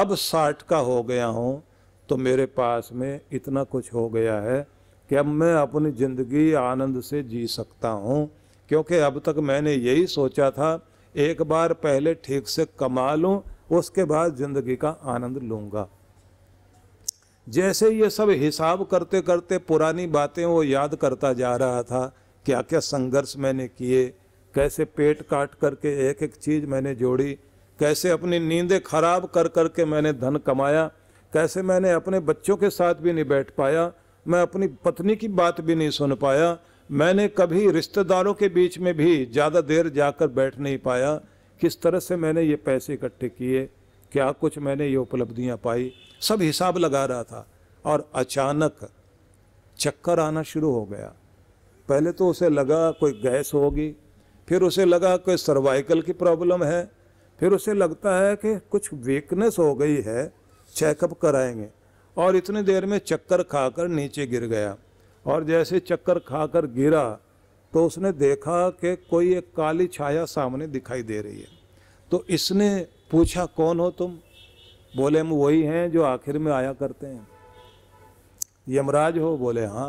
अब साठ का हो गया हूँ तो मेरे पास में इतना कुछ हो गया है कि अब मैं अपनी ज़िंदगी आनंद से जी सकता हूँ क्योंकि अब तक मैंने यही सोचा था एक बार पहले ठीक से कमा लूँ उसके बाद ज़िंदगी का आनंद लूँगा जैसे ये सब हिसाब करते करते पुरानी बातें वो याद करता जा रहा था क्या क्या संघर्ष मैंने किए कैसे पेट काट करके एक एक चीज़ मैंने जोड़ी कैसे अपनी नींदें खराब कर कर के मैंने धन कमाया कैसे मैंने अपने बच्चों के साथ भी नहीं बैठ पाया मैं अपनी पत्नी की बात भी नहीं सुन पाया मैंने कभी रिश्तेदारों के बीच में भी ज़्यादा देर जाकर बैठ नहीं पाया किस तरह से मैंने ये पैसे इकट्ठे किए क्या कुछ मैंने ये उपलब्धियाँ पाई सब हिसाब लगा रहा था और अचानक चक्कर आना शुरू हो गया पहले तो उसे लगा कोई गैस होगी फिर उसे लगा कोई सर्वाइकल की प्रॉब्लम है फिर उसे लगता है कि कुछ वीकनेस हो गई है चेकअप कराएंगे और इतनी देर में चक्कर खाकर नीचे गिर गया और जैसे चक्कर खाकर गिरा तो उसने देखा कि कोई एक काली छाया सामने दिखाई दे रही है तो इसने पूछा कौन हो तुम बोले हम वही हैं जो आखिर में आया करते हैं यमराज हो बोले हाँ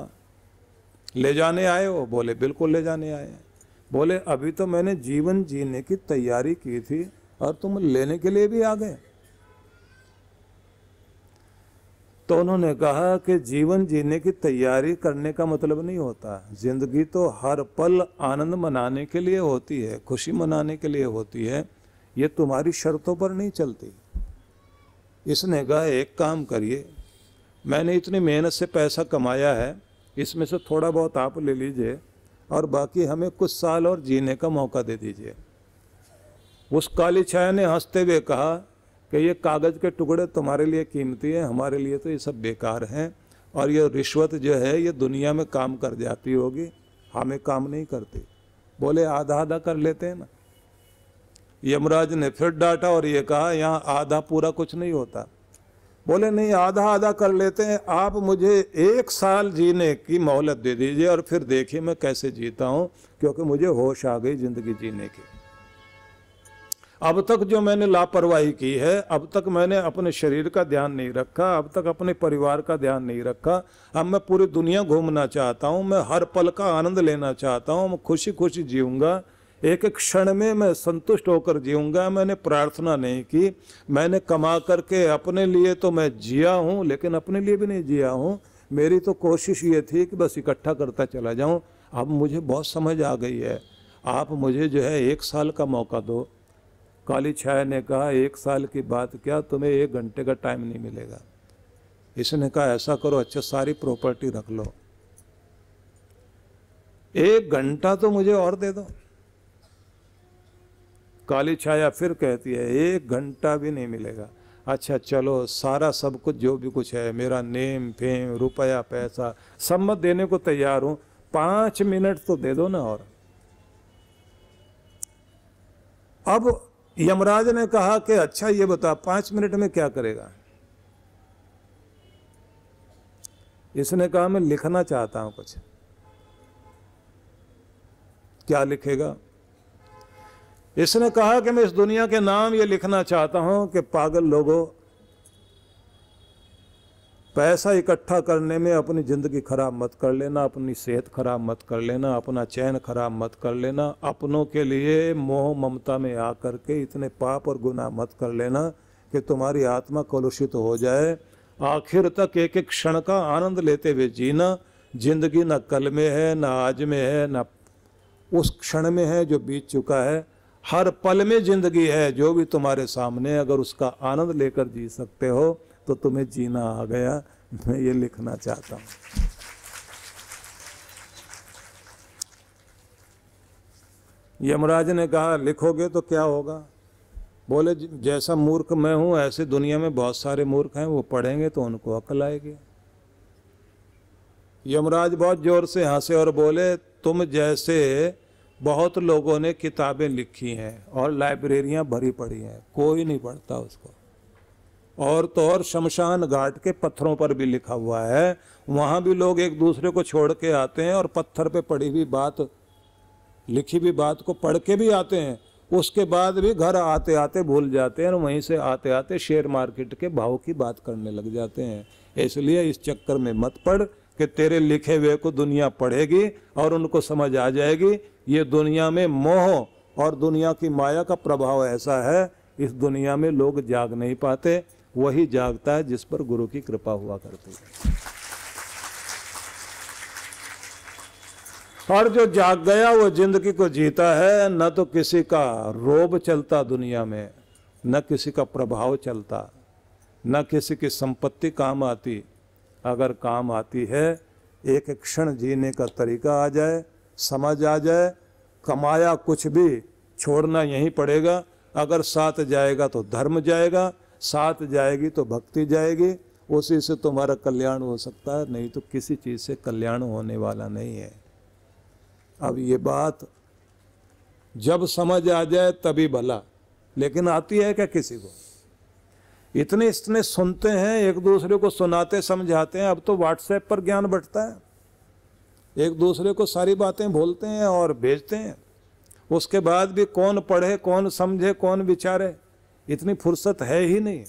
ले जाने आए हो बोले बिल्कुल ले जाने आए बोले अभी तो मैंने जीवन जीने की तैयारी की थी और तुम लेने के लिए भी आ गए तो उन्होंने कहा कि जीवन जीने की तैयारी करने का मतलब नहीं होता जिंदगी तो हर पल आनंद मनाने के लिए होती है खुशी मनाने के लिए होती है ये तुम्हारी शर्तों पर नहीं चलती इसने कहा एक काम करिए मैंने इतनी मेहनत से पैसा कमाया है इसमें से थोड़ा बहुत आप ले लीजिए और बाकी हमें कुछ साल और जीने का मौका दे दीजिए उस काली छाया ने हंसते हुए कहा कि ये कागज़ के टुकड़े तुम्हारे लिए कीमती हैं हमारे लिए तो ये सब बेकार हैं और ये रिश्वत जो है ये दुनिया में काम कर जाती होगी हमें काम नहीं करती बोले आधा आधा कर लेते हैं ना यमराज ने फिर डांटा और ये कहा यहाँ आधा पूरा कुछ नहीं होता बोले नहीं आधा आधा कर लेते हैं आप मुझे एक साल जीने की मोहलत दे दीजिए और फिर देखिए मैं कैसे जीता हूँ क्योंकि मुझे होश आ गई ज़िंदगी जीने की अब तक जो मैंने लापरवाही की है अब तक मैंने अपने शरीर का ध्यान नहीं रखा अब तक अपने परिवार का ध्यान नहीं रखा अब मैं पूरी दुनिया घूमना चाहता हूँ मैं हर पल का आनंद लेना चाहता हूँ मैं खुशी खुशी जीऊँगा एक एक क्षण में मैं संतुष्ट होकर जीऊँगा मैंने प्रार्थना नहीं की मैंने कमा करके अपने लिए तो मैं जिया हूँ लेकिन अपने लिए भी नहीं जिया हूँ मेरी तो कोशिश ये थी कि बस इकट्ठा करता चला जाऊँ अब मुझे बहुत समझ आ गई है आप मुझे जो है एक साल का मौका दो काली छाया ने कहा एक साल की बात क्या तुम्हें एक घंटे का टाइम नहीं मिलेगा इसने कहा ऐसा करो अच्छा सारी प्रॉपर्टी रख लो एक घंटा तो मुझे और दे दो काली छाया फिर कहती है एक घंटा भी नहीं मिलेगा अच्छा चलो सारा सब कुछ जो भी कुछ है मेरा नेम फेम रुपया पैसा सब मत देने को तैयार हूं पांच मिनट तो दे दो ना और अब यमराज ने कहा कि अच्छा ये बता पांच मिनट में क्या करेगा इसने कहा मैं लिखना चाहता हूं कुछ क्या लिखेगा इसने कहा कि मैं इस दुनिया के नाम ये लिखना चाहता हूं कि पागल लोगों पैसा इकट्ठा करने में अपनी ज़िंदगी ख़राब मत कर लेना अपनी सेहत ख़राब मत कर लेना अपना चैन ख़राब मत कर लेना अपनों के लिए मोह ममता में आ कर के इतने पाप और गुनाह मत कर लेना कि तुम्हारी आत्मा कलुषित हो जाए आखिर तक एक एक क्षण का आनंद लेते हुए जीना जिंदगी न कल में है ना आज में है ना उस क्षण में है जो बीत चुका है हर पल में जिंदगी है जो भी तुम्हारे सामने अगर उसका आनंद लेकर जी सकते हो तो तुम्हें जीना आ गया मैं ये लिखना चाहता हूँ यमराज ने कहा लिखोगे तो क्या होगा बोले जैसा मूर्ख मैं हूँ ऐसे दुनिया में बहुत सारे मूर्ख हैं वो पढ़ेंगे तो उनको अकल आएगी यमराज बहुत जोर से हंसे और बोले तुम जैसे बहुत लोगों ने किताबें लिखी हैं और लाइब्रेरियाँ भरी पड़ी हैं कोई नहीं पढ़ता उसको और तो और शमशान घाट के पत्थरों पर भी लिखा हुआ है वहाँ भी लोग एक दूसरे को छोड़ के आते हैं और पत्थर पे पड़ी हुई बात लिखी हुई बात को पढ़ के भी आते हैं उसके बाद भी घर आते आते भूल जाते हैं और वहीं से आते आते शेयर मार्केट के भाव की बात करने लग जाते हैं इसलिए इस चक्कर में मत पढ़ कि तेरे लिखे हुए को दुनिया पढ़ेगी और उनको समझ आ जाएगी ये दुनिया में मोह और दुनिया की माया का प्रभाव ऐसा है इस दुनिया में लोग जाग नहीं पाते वही जागता है जिस पर गुरु की कृपा हुआ करती है और जो जाग गया वो जिंदगी को जीता है न तो किसी का रोब चलता दुनिया में न किसी का प्रभाव चलता न किसी की संपत्ति काम आती अगर काम आती है एक क्षण जीने का तरीका आ जाए समझ आ जाए कमाया कुछ भी छोड़ना यहीं पड़ेगा अगर साथ जाएगा तो धर्म जाएगा साथ जाएगी तो भक्ति जाएगी उसी से तुम्हारा कल्याण हो सकता है नहीं तो किसी चीज़ से कल्याण होने वाला नहीं है अब ये बात जब समझ आ जाए तभी भला लेकिन आती है क्या किसी को इतने इतने सुनते हैं एक दूसरे को सुनाते समझाते हैं अब तो व्हाट्सएप पर ज्ञान बढ़ता है एक दूसरे को सारी बातें बोलते हैं और भेजते हैं उसके बाद भी कौन पढ़े कौन समझे कौन विचारे इतनी फुर्सत है ही नहीं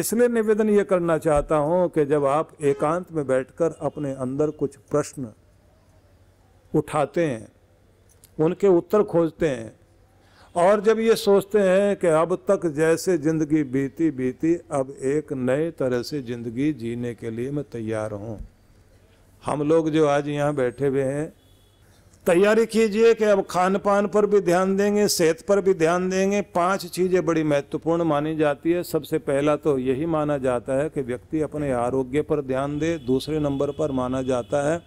इसलिए निवेदन ये करना चाहता हूँ कि जब आप एकांत में बैठकर अपने अंदर कुछ प्रश्न उठाते हैं उनके उत्तर खोजते हैं और जब ये सोचते हैं कि अब तक जैसे ज़िंदगी बीती बीती अब एक नए तरह से ज़िंदगी जीने के लिए मैं तैयार हूँ हम लोग जो आज यहाँ बैठे हुए हैं तैयारी कीजिए कि अब खान पान पर भी ध्यान देंगे सेहत पर भी ध्यान देंगे पांच चीज़ें बड़ी महत्वपूर्ण मानी जाती है सबसे पहला तो यही माना जाता है कि व्यक्ति अपने आरोग्य पर ध्यान दे दूसरे नंबर पर माना जाता है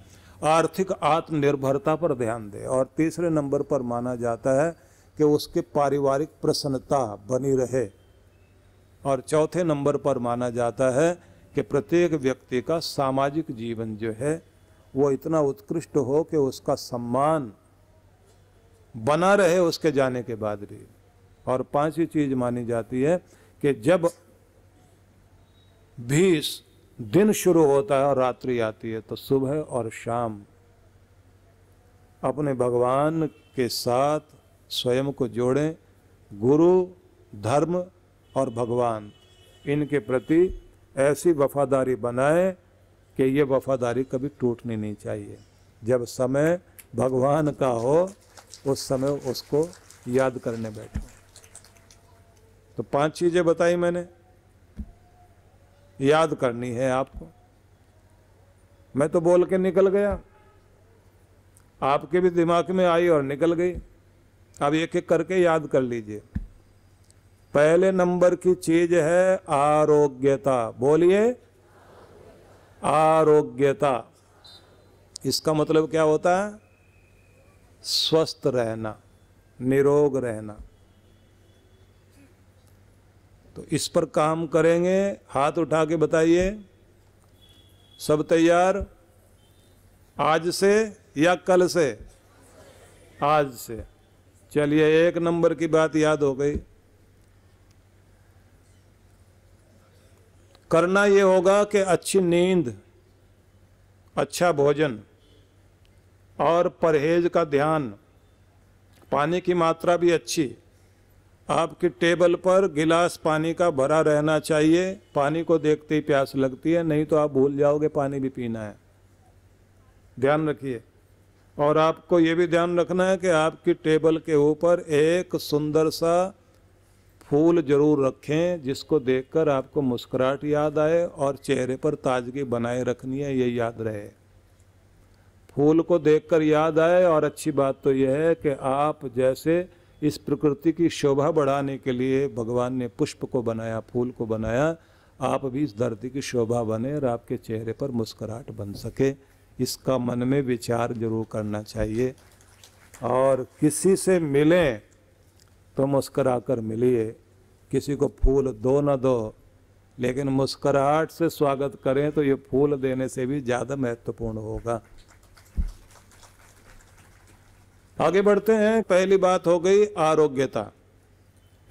आर्थिक आत्मनिर्भरता पर ध्यान दे और तीसरे नंबर पर माना जाता है कि उसके पारिवारिक प्रसन्नता बनी रहे और चौथे नंबर पर माना जाता है कि प्रत्येक व्यक्ति का सामाजिक जीवन जो है वो इतना उत्कृष्ट हो कि उसका सम्मान बना रहे उसके जाने के बाद भी और पांचवी चीज मानी जाती है कि जब भीष दिन शुरू होता है और रात्रि आती है तो सुबह और शाम अपने भगवान के साथ स्वयं को जोड़ें गुरु धर्म और भगवान इनके प्रति ऐसी वफादारी बनाएं कि ये वफादारी कभी टूटनी नहीं चाहिए जब समय भगवान का हो उस समय उसको याद करने बैठो तो पांच चीज़ें बताई मैंने याद करनी है आपको मैं तो बोल के निकल गया आपके भी दिमाग में आई और निकल गई अब एक एक करके याद कर लीजिए पहले नंबर की चीज है आरोग्यता बोलिए आरोग्यता इसका मतलब क्या होता है स्वस्थ रहना निरोग रहना तो इस पर काम करेंगे हाथ उठा के बताइए सब तैयार आज से या कल से आज से चलिए एक नंबर की बात याद हो गई करना ये होगा कि अच्छी नींद अच्छा भोजन और परहेज का ध्यान पानी की मात्रा भी अच्छी आपकी टेबल पर गिलास पानी का भरा रहना चाहिए पानी को देखते ही प्यास लगती है नहीं तो आप भूल जाओगे पानी भी पीना है ध्यान रखिए और आपको ये भी ध्यान रखना है कि आपकी टेबल के ऊपर एक सुंदर सा फूल जरूर रखें जिसको देखकर आपको मुस्कुराहट याद आए और चेहरे पर ताजगी बनाए रखनी है ये याद रहे फूल को देखकर याद आए और अच्छी बात तो यह है कि आप जैसे इस प्रकृति की शोभा बढ़ाने के लिए भगवान ने पुष्प को बनाया फूल को बनाया आप भी इस धरती की शोभा बने और आपके चेहरे पर मुस्कुराहट बन सके इसका मन में विचार जरूर करना चाहिए और किसी से मिलें तो मुस्करा कर मिलिए किसी को फूल दो न दो लेकिन मुस्कराहट से स्वागत करें तो ये फूल देने से भी ज़्यादा महत्वपूर्ण होगा आगे बढ़ते हैं पहली बात हो गई आरोग्यता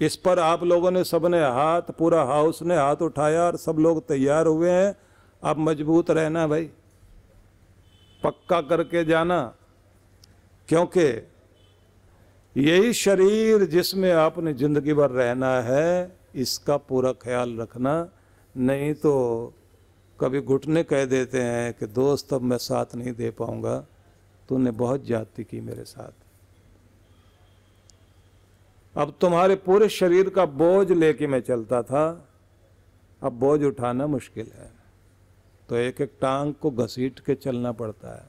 इस पर आप लोगों ने सबने हाथ पूरा हाउस ने हाथ उठाया और सब लोग तैयार हुए हैं अब मजबूत रहना भाई पक्का करके जाना क्योंकि यही शरीर जिसमें आपने जिंदगी भर रहना है इसका पूरा ख्याल रखना नहीं तो कभी घुटने कह देते हैं कि दोस्त अब मैं साथ नहीं दे पाऊंगा तूने बहुत जाति की मेरे साथ अब तुम्हारे पूरे शरीर का बोझ लेके मैं चलता था अब बोझ उठाना मुश्किल है तो एक एक टांग को घसीट के चलना पड़ता है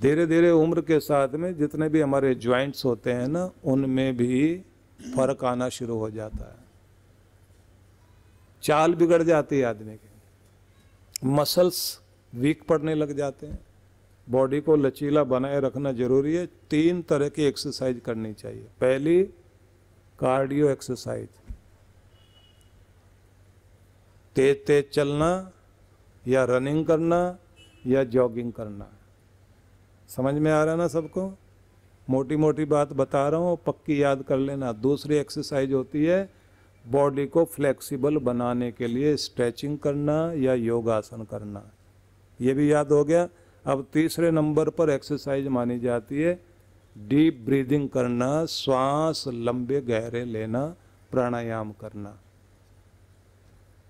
धीरे धीरे उम्र के साथ में जितने भी हमारे ज्वाइंट्स होते हैं ना उनमें भी फर्क आना शुरू हो जाता है चाल बिगड़ जाती है आदमी की मसल्स वीक पड़ने लग जाते हैं बॉडी को लचीला बनाए रखना जरूरी है तीन तरह की एक्सरसाइज करनी चाहिए पहली कार्डियो एक्सरसाइज तेज तेज चलना या रनिंग करना या जॉगिंग करना समझ में आ रहा ना सबको मोटी मोटी बात बता रहा हूँ पक्की याद कर लेना दूसरी एक्सरसाइज होती है बॉडी को फ्लेक्सिबल बनाने के लिए स्ट्रेचिंग करना या योगासन करना ये भी याद हो गया अब तीसरे नंबर पर एक्सरसाइज मानी जाती है डीप ब्रीदिंग करना श्वास लंबे गहरे लेना प्राणायाम करना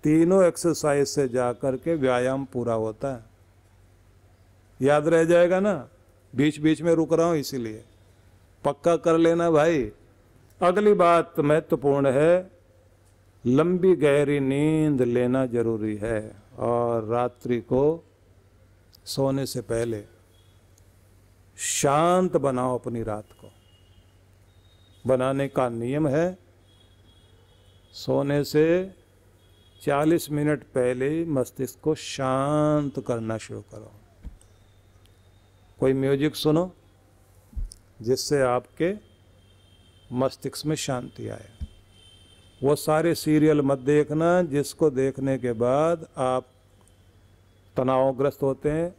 तीनों एक्सरसाइज से जा के व्यायाम पूरा होता है याद रह जाएगा ना बीच बीच में रुक रहा हूं इसीलिए पक्का कर लेना भाई अगली बात महत्वपूर्ण है लंबी गहरी नींद लेना जरूरी है और रात्रि को सोने से पहले शांत बनाओ अपनी रात को बनाने का नियम है सोने से 40 मिनट पहले मस्तिष्क को शांत करना शुरू करो कोई म्यूजिक सुनो जिससे आपके मस्तिष्क में शांति आए वो सारे सीरियल मत देखना जिसको देखने के बाद आप तनावग्रस्त होते हैं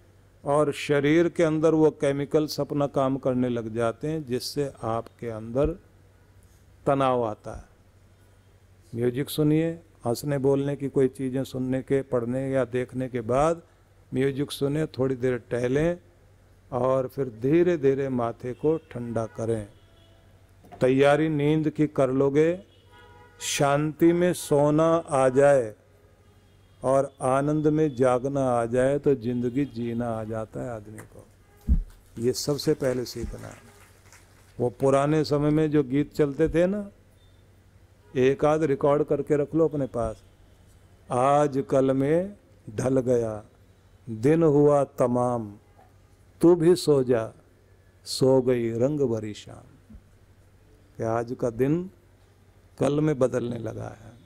और शरीर के अंदर वो केमिकल्स अपना काम करने लग जाते हैं जिससे आपके अंदर तनाव आता है म्यूजिक सुनिए हंसने बोलने की कोई चीज़ें सुनने के पढ़ने या देखने के बाद म्यूजिक सुने थोड़ी देर टहलें और फिर धीरे धीरे माथे को ठंडा करें तैयारी नींद की कर लोगे शांति में सोना आ जाए और आनंद में जागना आ जाए तो जिंदगी जीना आ जाता है आदमी को ये सबसे पहले सीखना है वो पुराने समय में जो गीत चलते थे ना एक आध रिकॉर्ड करके रख लो अपने पास आज कल में ढल गया दिन हुआ तमाम तू भी सो जा सो गई रंग भरी शाम कि आज का दिन कल में बदलने लगा है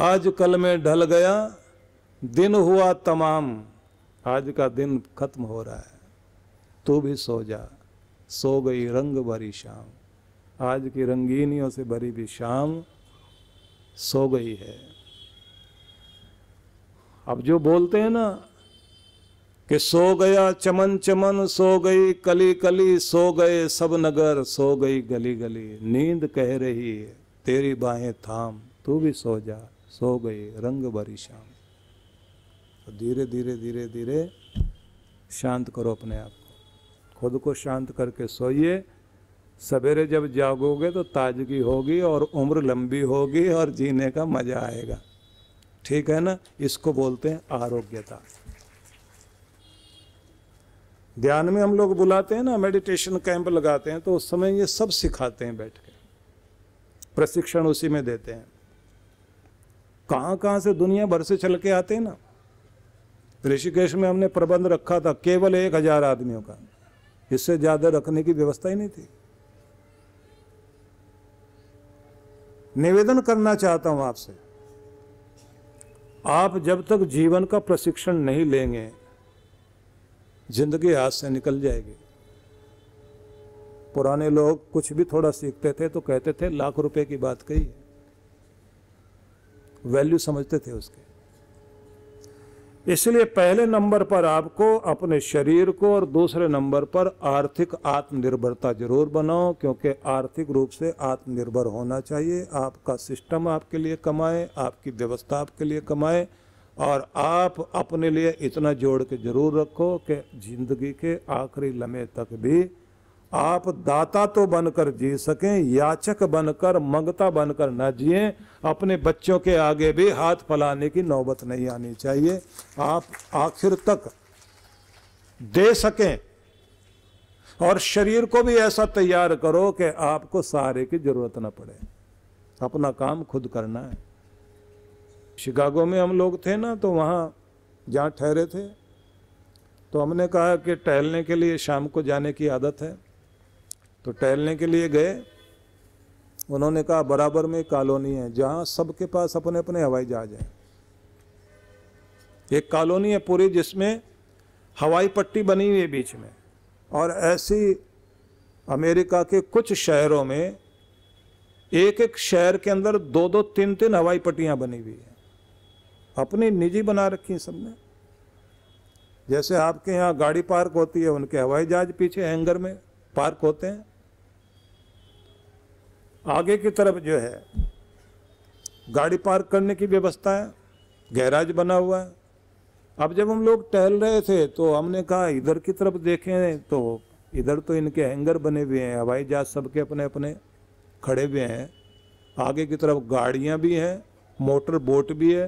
आज कल में ढल गया दिन हुआ तमाम आज का दिन खत्म हो रहा है तू भी सो जा सो गई रंग भरी शाम आज की रंगीनियों से भरी भी शाम सो गई है अब जो बोलते हैं ना कि सो गया चमन चमन सो गई कली कली सो गए सब नगर सो गई गली गली नींद कह रही है तेरी बाहें थाम तू भी सो जा सो गई रंग भरी शाम तो धीरे धीरे धीरे धीरे शांत करो अपने आप को खुद को शांत करके सोइए सवेरे जब जागोगे तो ताजगी होगी और उम्र लंबी होगी और जीने का मज़ा आएगा ठीक है ना इसको बोलते हैं आरोग्यता ध्यान में हम लोग बुलाते हैं ना मेडिटेशन कैंप लगाते हैं तो उस समय ये सब सिखाते हैं बैठ के प्रशिक्षण उसी में देते हैं कहाँ कहाँ से दुनिया भर से चल के आते हैं ना ऋषिकेश में हमने प्रबंध रखा था केवल एक हजार आदमियों का इससे ज्यादा रखने की व्यवस्था ही नहीं थी निवेदन करना चाहता हूं आपसे आप जब तक जीवन का प्रशिक्षण नहीं लेंगे जिंदगी हाथ से निकल जाएगी पुराने लोग कुछ भी थोड़ा सीखते थे तो कहते थे लाख रुपए की बात कही वैल्यू समझते थे उसके इसलिए पहले नंबर पर आपको अपने शरीर को और दूसरे नंबर पर आर्थिक आत्मनिर्भरता जरूर बनाओ क्योंकि आर्थिक रूप से आत्मनिर्भर होना चाहिए आपका सिस्टम आपके लिए कमाए आपकी व्यवस्था आपके लिए कमाए और आप अपने लिए इतना जोड़ के जरूर रखो कि जिंदगी के आखिरी लम्हे तक भी आप दाता तो बनकर जी सकें याचक बनकर मंगता बनकर ना जिए अपने बच्चों के आगे भी हाथ फैलाने की नौबत नहीं आनी चाहिए आप आखिर तक दे सकें और शरीर को भी ऐसा तैयार करो कि आपको सहारे की जरूरत ना पड़े अपना काम खुद करना है शिकागो में हम लोग थे ना तो वहाँ जहाँ ठहरे थे तो हमने कहा कि टहलने के लिए शाम को जाने की आदत है तो टहलने के लिए गए उन्होंने कहा बराबर में कॉलोनी है जहाँ सबके पास अपने अपने हवाई जहाज हैं एक कॉलोनी है पूरी जिसमें हवाई पट्टी बनी हुई है बीच में और ऐसी अमेरिका के कुछ शहरों में एक एक शहर के अंदर दो दो तीन तीन हवाई पट्टियाँ बनी हुई हैं अपनी निजी बना रखी है सबने जैसे आपके यहाँ गाड़ी पार्क होती है उनके हवाई जहाज पीछे हैंगर में पार्क होते हैं आगे की तरफ जो है गाड़ी पार्क करने की व्यवस्था है गैराज बना हुआ है अब जब हम लोग टहल रहे थे तो हमने कहा इधर की तरफ देखें तो इधर तो इनके हैंगर बने हुए हैं हवाई जहाज सबके अपने अपने खड़े हुए हैं आगे की तरफ गाड़ियाँ भी हैं मोटर बोट भी है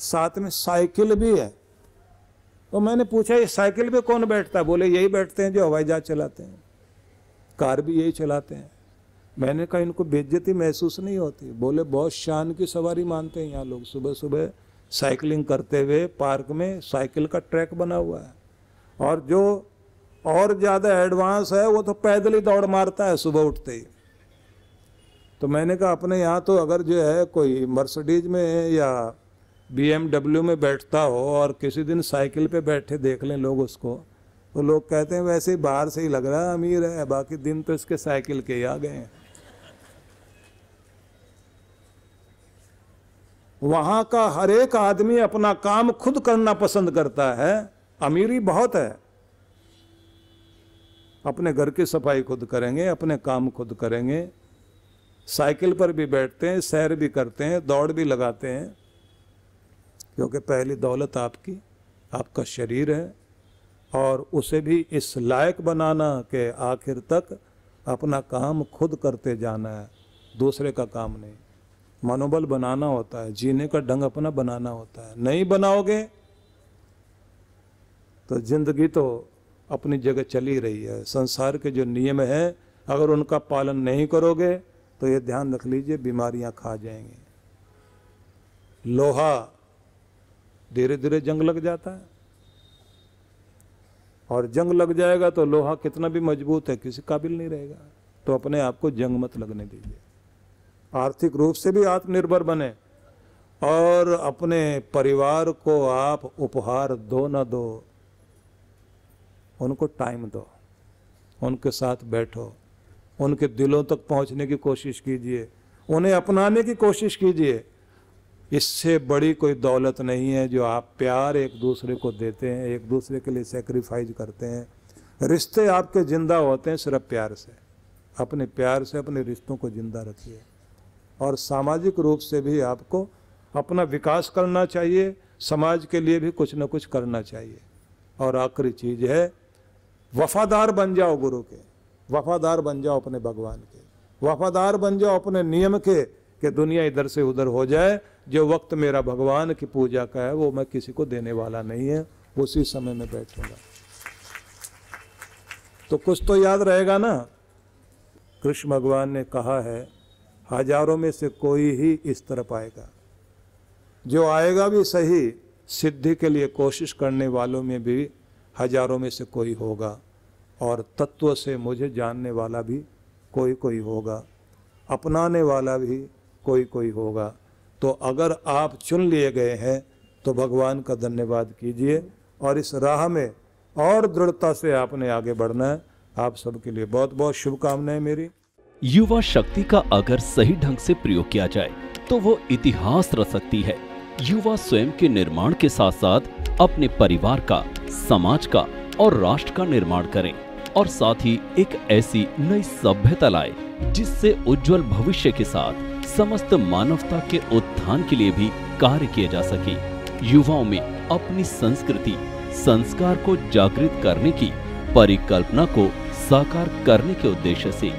साथ में साइकिल भी है तो मैंने पूछा ये साइकिल पे कौन बैठता है बोले यही बैठते हैं जो हवाई जहाज चलाते हैं कार भी यही चलाते हैं मैंने कहा इनको बेज्जती महसूस नहीं होती बोले बहुत शान की सवारी मानते हैं यहाँ लोग सुबह सुबह साइकिलिंग करते हुए पार्क में साइकिल का ट्रैक बना हुआ है और जो और ज़्यादा एडवांस है वो तो पैदल ही दौड़ मारता है सुबह उठते ही तो मैंने कहा अपने यहाँ तो अगर जो है कोई मर्सडीज में या बी में बैठता हो और किसी दिन साइकिल पे बैठे देख लें लोग उसको तो लोग कहते हैं वैसे ही बाहर से ही लग रहा है अमीर है बाकी दिन तो इसके साइकिल के ही आ गए हैं वहाँ का हर एक आदमी अपना काम खुद करना पसंद करता है अमीरी बहुत है अपने घर की सफाई खुद करेंगे अपने काम खुद करेंगे साइकिल पर भी बैठते हैं सैर भी करते हैं दौड़ भी लगाते हैं क्योंकि पहली दौलत आपकी आपका शरीर है और उसे भी इस लायक बनाना के आखिर तक अपना काम खुद करते जाना है दूसरे का काम नहीं मनोबल बनाना होता है जीने का ढंग अपना बनाना होता है नहीं बनाओगे तो जिंदगी तो अपनी जगह चली रही है संसार के जो नियम हैं अगर उनका पालन नहीं करोगे तो ये ध्यान रख लीजिए बीमारियां खा जाएंगे लोहा धीरे धीरे जंग लग जाता है और जंग लग जाएगा तो लोहा कितना भी मजबूत है किसी काबिल नहीं रहेगा तो अपने आप को जंग मत लगने दीजिए आर्थिक रूप से भी आत्मनिर्भर बने और अपने परिवार को आप उपहार दो ना दो उनको टाइम दो उनके साथ बैठो उनके दिलों तक पहुंचने की कोशिश कीजिए उन्हें अपनाने की कोशिश कीजिए इससे बड़ी कोई दौलत नहीं है जो आप प्यार एक दूसरे को देते हैं एक दूसरे के लिए सेक्रीफाइज करते हैं रिश्ते आपके ज़िंदा होते हैं सिर्फ प्यार से अपने प्यार से अपने रिश्तों को ज़िंदा रखिए और सामाजिक रूप से भी आपको अपना विकास करना चाहिए समाज के लिए भी कुछ ना कुछ करना चाहिए और आखिरी चीज़ है वफादार बन जाओ गुरु के वफादार बन जाओ अपने भगवान के वफादार बन जाओ अपने नियम के कि दुनिया इधर से उधर हो जाए जो वक्त मेरा भगवान की पूजा का है वो मैं किसी को देने वाला नहीं है उसी समय में बैठूंगा तो कुछ तो याद रहेगा ना कृष्ण भगवान ने कहा है हजारों में से कोई ही इस तरफ आएगा जो आएगा भी सही सिद्धि के लिए कोशिश करने वालों में भी हजारों में से कोई होगा और तत्व से मुझे जानने वाला भी कोई कोई होगा अपनाने वाला भी कोई कोई होगा तो अगर आप चुन लिए गए हैं तो भगवान का धन्यवाद कीजिए और इस राह में और दृढ़ता से आपने आगे बढ़ना है आप सबके लिए बहुत बहुत शुभकामनाएं मेरी युवा शक्ति का अगर सही ढंग से प्रयोग किया जाए तो वो इतिहास रच सकती है युवा स्वयं के निर्माण के साथ साथ अपने परिवार का समाज का और राष्ट्र का निर्माण करें और साथ ही एक ऐसी नई सभ्यता लाए जिससे उज्जवल भविष्य के साथ समस्त मानवता के उत्थान के लिए भी कार्य किया जा सके युवाओं में अपनी संस्कृति संस्कार को जागृत करने की परिकल्पना को साकार करने के उद्देश्य से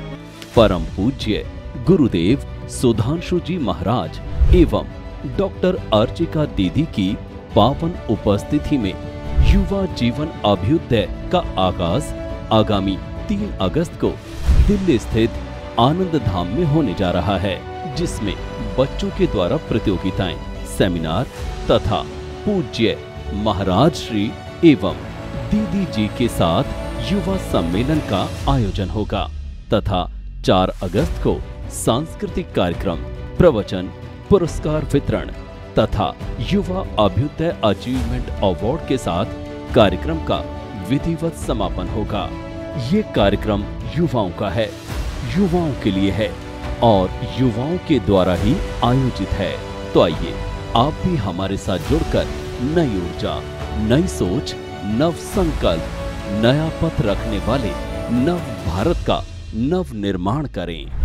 परम पूज्य गुरुदेव सुधांशु जी महाराज एवं डॉक्टर अर्चिका दीदी की पावन उपस्थिति में युवा जीवन अभ्युदय का आगाज आगामी 3 अगस्त को दिल्ली स्थित आनंद धाम में होने जा रहा है जिसमें बच्चों के द्वारा प्रतियोगिताएं सेमिनार तथा पूज्य महाराज श्री एवं दीदी जी के साथ युवा सम्मेलन का आयोजन होगा तथा 4 अगस्त को सांस्कृतिक कार्यक्रम प्रवचन पुरस्कार वितरण तथा युवा अभ्युदय अचीवमेंट अवार्ड के साथ कार्यक्रम का विधिवत समापन होगा ये कार्यक्रम युवाओं का है युवाओं के लिए है और युवाओं के द्वारा ही आयोजित है तो आइए आप भी हमारे साथ जुड़कर नई ऊर्जा नई सोच नव संकल्प नया पथ रखने वाले नव भारत का नव निर्माण करें